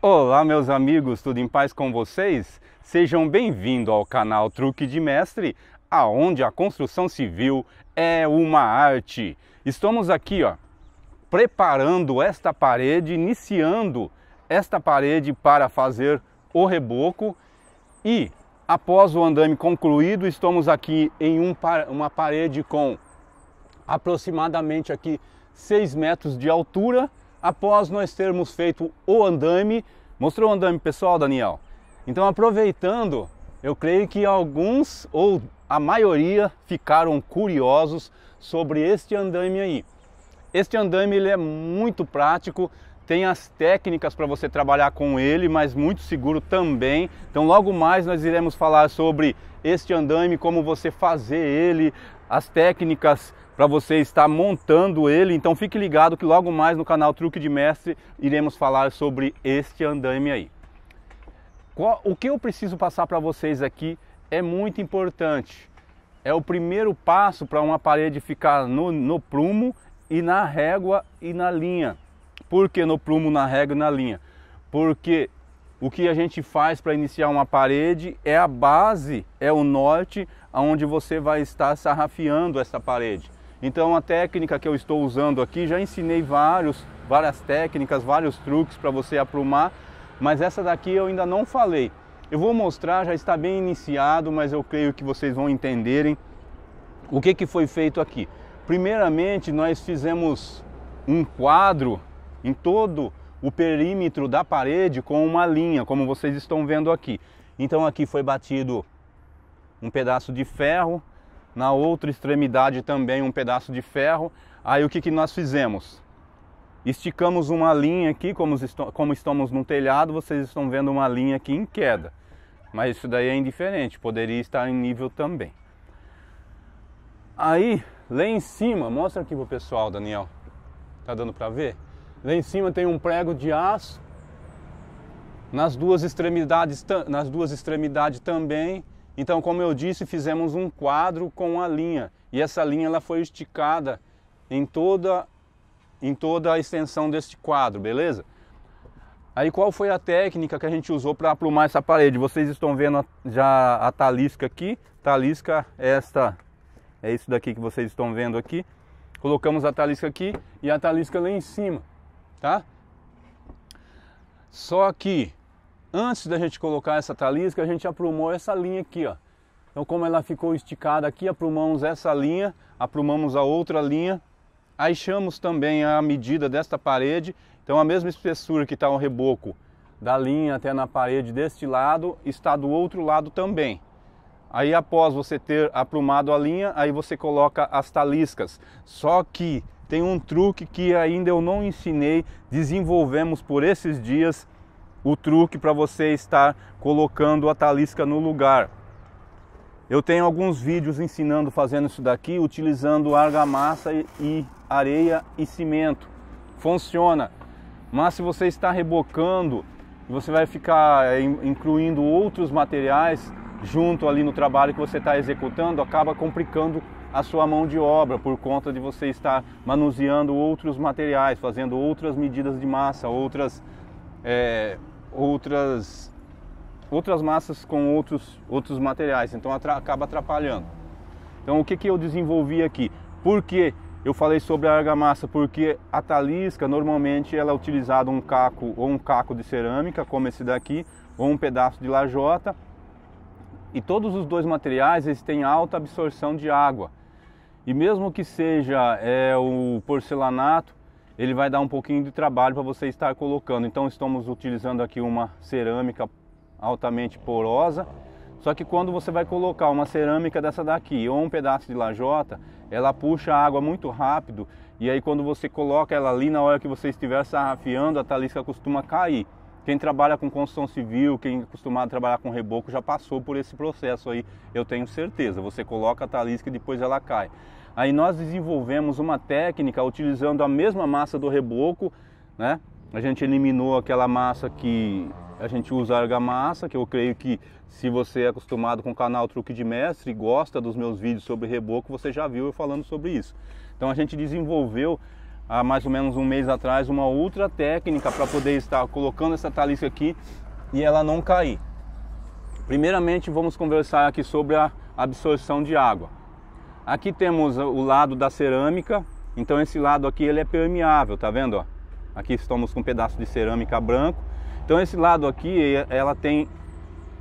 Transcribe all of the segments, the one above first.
Olá, meus amigos, tudo em paz com vocês? Sejam bem-vindos ao canal Truque de Mestre, aonde a construção civil é uma arte. Estamos aqui, ó, preparando esta parede, iniciando esta parede para fazer o reboco e após o andame concluído, estamos aqui em um, uma parede com aproximadamente aqui 6 metros de altura após nós termos feito o andame. Mostrou o andame pessoal, Daniel? Então, aproveitando, eu creio que alguns ou a maioria ficaram curiosos sobre este andame aí. Este andame ele é muito prático, tem as técnicas para você trabalhar com ele, mas muito seguro também. Então, logo mais nós iremos falar sobre este andame, como você fazer ele, as técnicas para você estar montando ele. Então fique ligado que logo mais no canal Truque de Mestre iremos falar sobre este andaime aí. O que eu preciso passar para vocês aqui é muito importante. É o primeiro passo para uma parede ficar no, no prumo e na régua e na linha. Por que no prumo, na régua e na linha? Porque o que a gente faz para iniciar uma parede é a base, é o norte aonde você vai estar sarrafiando essa parede. Então a técnica que eu estou usando aqui, já ensinei vários, várias técnicas, vários truques para você aprumar, mas essa daqui eu ainda não falei. Eu vou mostrar, já está bem iniciado, mas eu creio que vocês vão entenderem o que, que foi feito aqui. Primeiramente, nós fizemos um quadro em todo o perímetro da parede com uma linha, como vocês estão vendo aqui. Então aqui foi batido um pedaço de ferro, na outra extremidade também um pedaço de ferro. Aí o que, que nós fizemos? Esticamos uma linha aqui, como, como estamos num telhado, vocês estão vendo uma linha aqui em queda. Mas isso daí é indiferente, poderia estar em nível também. Aí, lá em cima, mostra aqui pro pessoal, Daniel. Tá dando para ver? Lá em cima tem um prego de aço. Nas duas extremidades, nas duas extremidades também então, como eu disse, fizemos um quadro com a linha e essa linha ela foi esticada em toda, em toda a extensão deste quadro, beleza? Aí qual foi a técnica que a gente usou para aprumar essa parede? Vocês estão vendo já a talisca aqui. Talisca é esta, é isso daqui que vocês estão vendo aqui. Colocamos a talisca aqui e a talisca lá em cima, tá? Só que antes da gente colocar essa talisca, a gente aprumou essa linha aqui, ó. Então, como ela ficou esticada aqui, aprumamos essa linha, aprumamos a outra linha, achamos também a medida desta parede. Então, a mesma espessura que está o reboco da linha até na parede deste lado, está do outro lado também. Aí, após você ter aprumado a linha, aí você coloca as taliscas. Só que tem um truque que ainda eu não ensinei, desenvolvemos por esses dias o truque para você estar colocando a talisca no lugar. Eu tenho alguns vídeos ensinando fazendo isso daqui, utilizando argamassa e areia e cimento. Funciona. Mas se você está rebocando, você vai ficar é, incluindo outros materiais junto ali no trabalho que você está executando, acaba complicando a sua mão de obra por conta de você estar manuseando outros materiais, fazendo outras medidas de massa, outras é, outras outras massas com outros outros materiais, então atra, acaba atrapalhando. Então o que que eu desenvolvi aqui? Porque eu falei sobre a argamassa porque a talisca normalmente ela é utilizada um caco ou um caco de cerâmica, como esse daqui, ou um pedaço de lajota. E todos os dois materiais eles têm alta absorção de água. E mesmo que seja é, o porcelanato, ele vai dar um pouquinho de trabalho para você estar colocando. Então estamos utilizando aqui uma cerâmica altamente porosa. Só que quando você vai colocar uma cerâmica dessa daqui ou um pedaço de lajota, ela puxa a água muito rápido e aí quando você coloca ela ali na hora que você estiver sarrafiando, a talisca costuma cair. Quem trabalha com construção civil, quem é acostumado a trabalhar com reboco já passou por esse processo aí, eu tenho certeza. Você coloca a talisca e depois ela cai. Aí nós desenvolvemos uma técnica utilizando a mesma massa do reboco, né? A gente eliminou aquela massa que a gente usa argamassa, que eu creio que se você é acostumado com o canal Truque de Mestre e gosta dos meus vídeos sobre reboco, você já viu eu falando sobre isso. Então a gente desenvolveu há mais ou menos um mês atrás uma outra técnica para poder estar colocando essa talisca aqui e ela não cair. Primeiramente vamos conversar aqui sobre a absorção de água. Aqui temos o lado da cerâmica, então esse lado aqui ele é permeável, tá vendo? Aqui estamos com um pedaço de cerâmica branco. Então esse lado aqui ela tem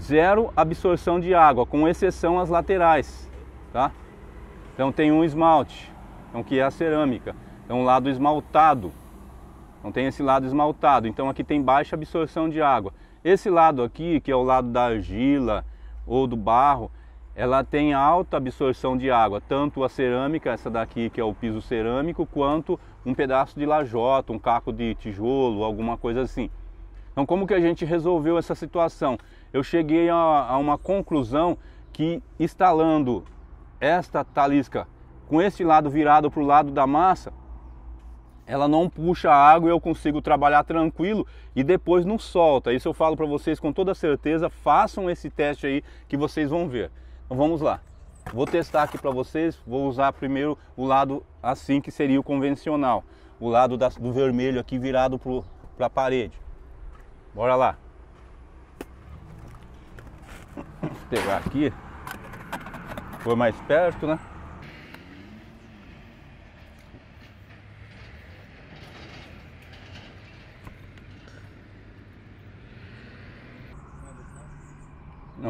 zero absorção de água, com exceção as laterais, tá? Então tem um esmalte, então que é a cerâmica, é um lado esmaltado. Então tem esse lado esmaltado, então aqui tem baixa absorção de água. Esse lado aqui, que é o lado da argila ou do barro, ela tem alta absorção de água, tanto a cerâmica, essa daqui que é o piso cerâmico, quanto um pedaço de lajota, um caco de tijolo, alguma coisa assim. Então como que a gente resolveu essa situação? Eu cheguei a, a uma conclusão que instalando esta talisca com esse lado virado para o lado da massa, ela não puxa água e eu consigo trabalhar tranquilo e depois não solta. Isso eu falo para vocês com toda certeza, façam esse teste aí que vocês vão ver. Então vamos lá. Vou testar aqui para vocês, vou usar primeiro o lado assim que seria o convencional, o lado do vermelho aqui virado para a parede. Bora lá. Vou pegar aqui. Foi mais perto, né?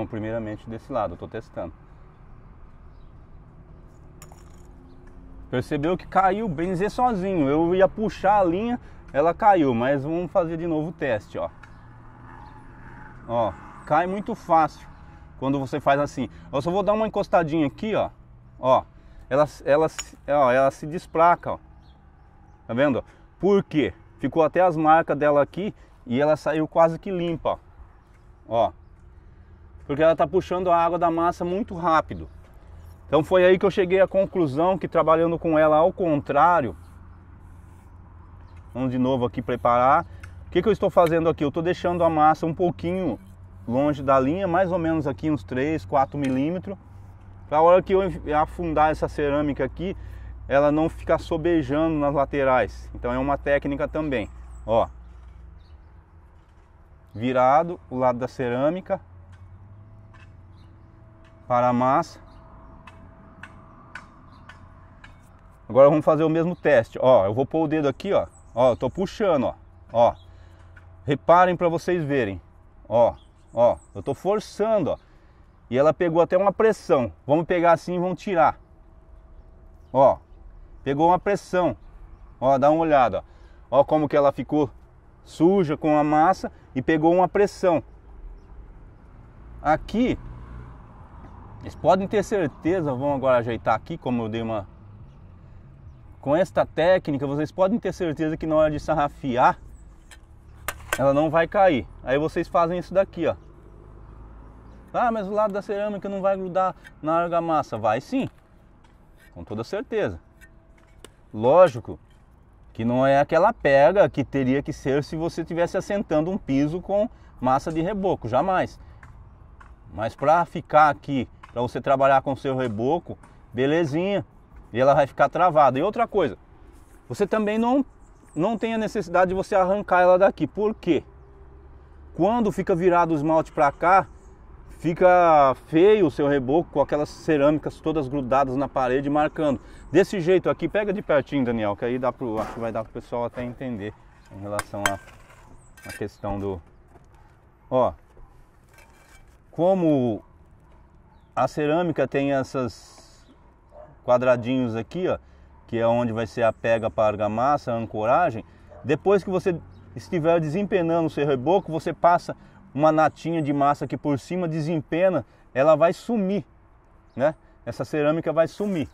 Então, primeiramente desse lado, eu tô testando. Percebeu que caiu bem dizer sozinho. Eu ia puxar a linha, ela caiu, mas vamos fazer de novo o teste, ó. Ó, cai muito fácil quando você faz assim. Eu só vou dar uma encostadinha aqui, ó. Ó, ela, ela, ó, ela se desplaca, ó. Tá vendo? Por quê? Ficou até as marcas dela aqui e ela saiu quase que limpa, ó. ó porque ela está puxando a água da massa muito rápido. Então foi aí que eu cheguei à conclusão que trabalhando com ela ao contrário, vamos de novo aqui preparar. O que, que eu estou fazendo aqui? Eu estou deixando a massa um pouquinho longe da linha, mais ou menos aqui uns 3, 4 milímetros, para a hora que eu afundar essa cerâmica aqui, ela não ficar sobejando nas laterais. Então é uma técnica também. Ó, virado o lado da cerâmica, para a massa. Agora vamos fazer o mesmo teste. Ó, eu vou pôr o dedo aqui, ó. Ó, eu tô puxando, ó. Ó. Reparem para vocês verem. Ó, ó, eu tô forçando, ó. E ela pegou até uma pressão. Vamos pegar assim e vamos tirar. Ó. Pegou uma pressão. Ó, dá uma olhada, ó. Ó como que ela ficou suja com a massa e pegou uma pressão. Aqui vocês podem ter certeza, vão agora ajeitar aqui, como eu dei uma. Com esta técnica, vocês podem ter certeza que na hora de sarrafiar, ela não vai cair. Aí vocês fazem isso daqui, ó. Ah, mas o lado da cerâmica não vai grudar na argamassa. Vai sim, com toda certeza. Lógico que não é aquela pega que teria que ser se você estivesse assentando um piso com massa de reboco, jamais. Mas para ficar aqui para você trabalhar com seu reboco, belezinha. E ela vai ficar travada. E outra coisa, você também não, não tem a necessidade de você arrancar ela daqui. Por quê? Quando fica virado o esmalte para cá, fica feio o seu reboco com aquelas cerâmicas todas grudadas na parede marcando. Desse jeito aqui, pega de pertinho, Daniel, que aí dá pro, acho que vai dar para o pessoal até entender em relação à a, a, questão do... Ó, como a cerâmica tem essas quadradinhos aqui, ó, que é onde vai ser a pega para a argamassa, a ancoragem. Depois que você estiver desempenando o seu reboco, você passa uma natinha de massa aqui por cima, desempena, ela vai sumir, né? Essa cerâmica vai sumir.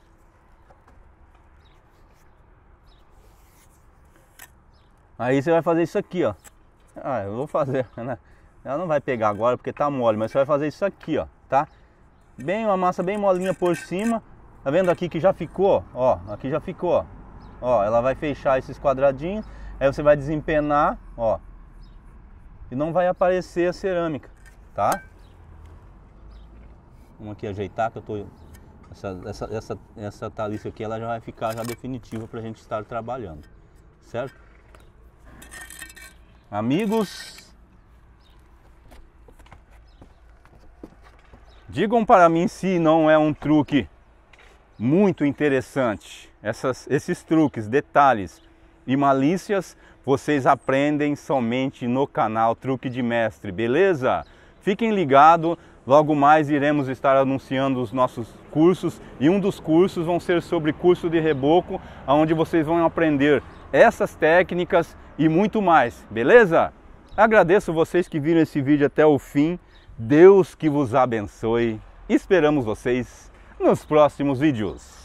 Aí você vai fazer isso aqui, ó. Ah, eu vou fazer, né? Ela não vai pegar agora porque tá mole, mas você vai fazer isso aqui, ó, tá? bem uma massa bem molinha por cima. Tá vendo aqui que já ficou? Ó, aqui já ficou. Ó, ela vai fechar esses quadradinhos, aí você vai desempenar, ó. E não vai aparecer a cerâmica, tá? Vamos aqui ajeitar que eu tô essa essa essa essa talícia aqui ela já vai ficar já definitiva a gente estar trabalhando, certo? Amigos, Digam para mim se não é um truque muito interessante. Essas, esses truques, detalhes e malícias vocês aprendem somente no canal Truque de Mestre, beleza? Fiquem ligados, logo mais iremos estar anunciando os nossos cursos e um dos cursos vão ser sobre curso de reboco, onde vocês vão aprender essas técnicas e muito mais, beleza? Agradeço vocês que viram esse vídeo até o fim. Deus que vos abençoe. Esperamos vocês nos próximos vídeos.